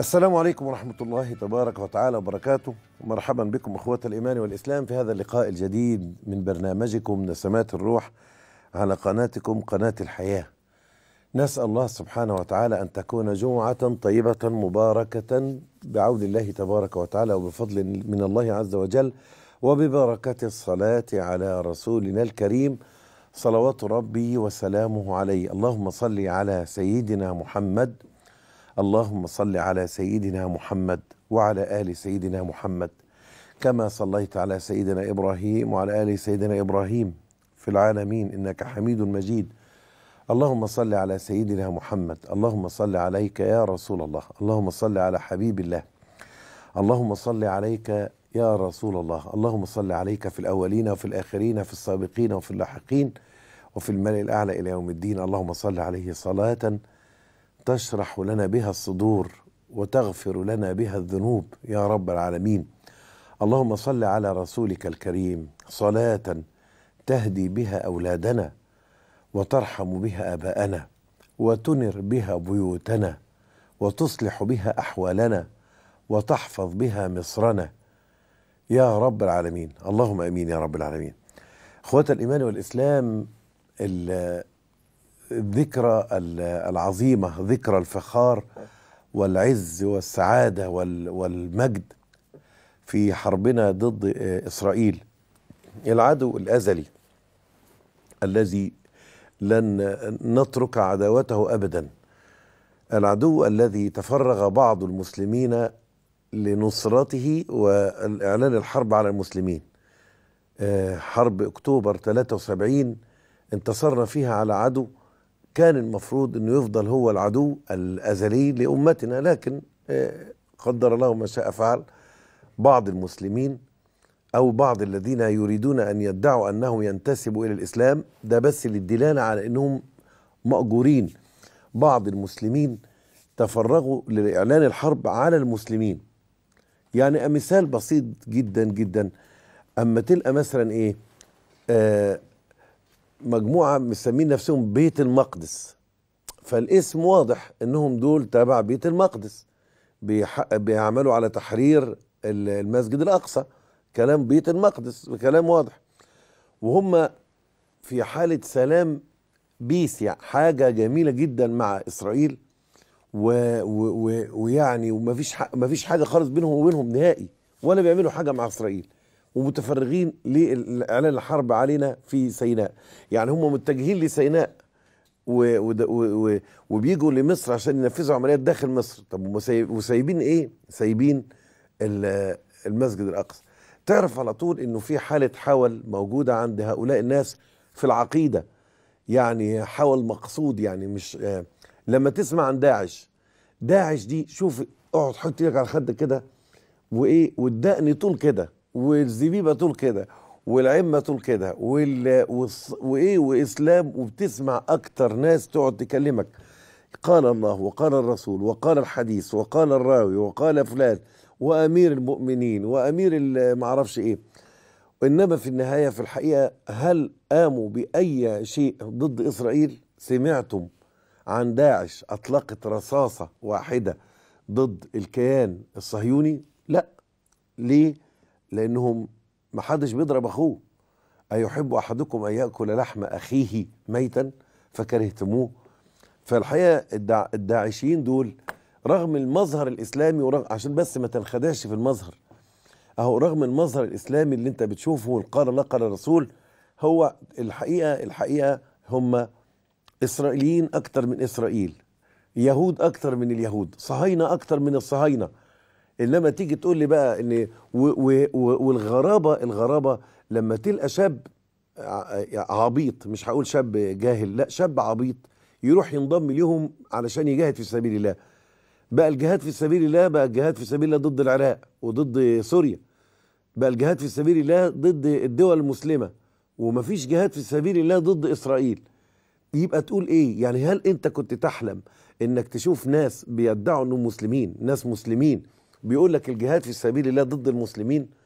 السلام عليكم ورحمة الله تبارك وتعالى وبركاته مرحبا بكم أخوة الإيمان والإسلام في هذا اللقاء الجديد من برنامجكم نسمات الروح على قناتكم قناة الحياة نسأل الله سبحانه وتعالى أن تكون جمعة طيبة مباركة بعون الله تبارك وتعالى وبفضل من الله عز وجل وببركة الصلاة على رسولنا الكريم صلوات ربي وسلامه عليه اللهم صل على سيدنا محمد اللهم صل على سيدنا محمد وعلى ال سيدنا محمد كما صليت على سيدنا ابراهيم وعلى ال سيدنا ابراهيم في العالمين انك حميد مجيد اللهم صل على سيدنا محمد اللهم صل عليك يا رسول الله اللهم صل على حبيب الله اللهم صل عليك يا رسول الله اللهم صل عليك في الاولين وفي الاخرين في السابقين وفي اللاحقين وفي الملأ الاعلى الى يوم الدين اللهم صل عليه صلاه تشرح لنا بها الصدور وتغفر لنا بها الذنوب يا رب العالمين اللهم صل على رسولك الكريم صلاه تهدي بها اولادنا وترحم بها اباءنا وتنر بها بيوتنا وتصلح بها احوالنا وتحفظ بها مصرنا يا رب العالمين اللهم امين يا رب العالمين اخوات الايمان والاسلام الذكرى العظيمة ذكرى الفخار والعز والسعادة والمجد في حربنا ضد إسرائيل العدو الأزلي الذي لن نترك عداوته أبدا العدو الذي تفرغ بعض المسلمين لنصرته وإعلان الحرب على المسلمين آه، حرب أكتوبر 73 انتصرنا فيها على عدو كان المفروض انه يفضل هو العدو الازلي لامتنا لكن آه، قدر الله ما شاء فعل بعض المسلمين او بعض الذين يريدون ان يدعوا انهم ينتسبوا الى الاسلام ده بس للدلاله على انهم ماجورين بعض المسلمين تفرغوا لاعلان الحرب على المسلمين يعني مثال بسيط جدا جدا اما تلقى مثلا ايه آه مجموعه مسمين نفسهم بيت المقدس فالاسم واضح انهم دول تبع بيت المقدس بيعملوا على تحرير المسجد الاقصى كلام بيت المقدس كلام واضح وهم في حاله سلام بيس يعني حاجه جميله جدا مع اسرائيل ويعني ومفيش مفيش حاجه خالص بينهم وبينهم نهائي ولا بيعملوا حاجه مع اسرائيل ومتفرغين لإعلان الحرب علينا في سيناء يعني هم متجهين لسيناء و و و وبيجوا لمصر عشان ينفذوا عمليات داخل مصر طب وسايبين ايه سايبين المسجد الاقصى تعرف على طول انه في حاله حول موجوده عند هؤلاء الناس في العقيده يعني حول مقصود يعني مش آه لما تسمع عن داعش داعش دي شوف اقعد حط ايدك على خدك كده وايه والدقن طول كده والزبيبه طول كده والعمه طول كده وال... وايه واسلام وبتسمع اكتر ناس تقعد تكلمك قال الله وقال الرسول وقال الحديث وقال الراوي وقال فلان وامير المؤمنين وامير المعرفش ايه انما في النهايه في الحقيقه هل قاموا باي شيء ضد اسرائيل سمعتم عن داعش اطلقت رصاصه واحده ضد الكيان الصهيوني لا ليه لانهم ما حدش بيضرب اخوه ايحب احدكم ان ياكل لحم اخيه ميتا فكرهتموه فالحقيقه الداعشيين دول رغم المظهر الاسلامي ورغم عشان بس ما تنخدعش في المظهر اهو رغم المظهر الاسلامي اللي انت بتشوفه والقال نقل الرسول هو الحقيقه الحقيقه هم اسرائيليين اكتر من اسرائيل يهود اكتر من اليهود صهاينه اكتر من الصهاينه انما تيجي تقول لي بقى ان والغرابه الغرابه لما تلقى شاب عبيط مش هقول شاب جاهل لا شاب عبيط يروح ينضم ليهم علشان يجاهد في سبيل الله بقى الجهاد في سبيل الله بقى الجهاد في سبيل الله ضد العراق وضد سوريا بقى الجهاد في سبيل الله ضد الدول المسلمه ومفيش جهاد في سبيل الله ضد اسرائيل يبقى تقول ايه يعني هل انت كنت تحلم انك تشوف ناس بيدعوا انهم مسلمين ناس مسلمين بيقول لك الجهاد في سبيل الله ضد المسلمين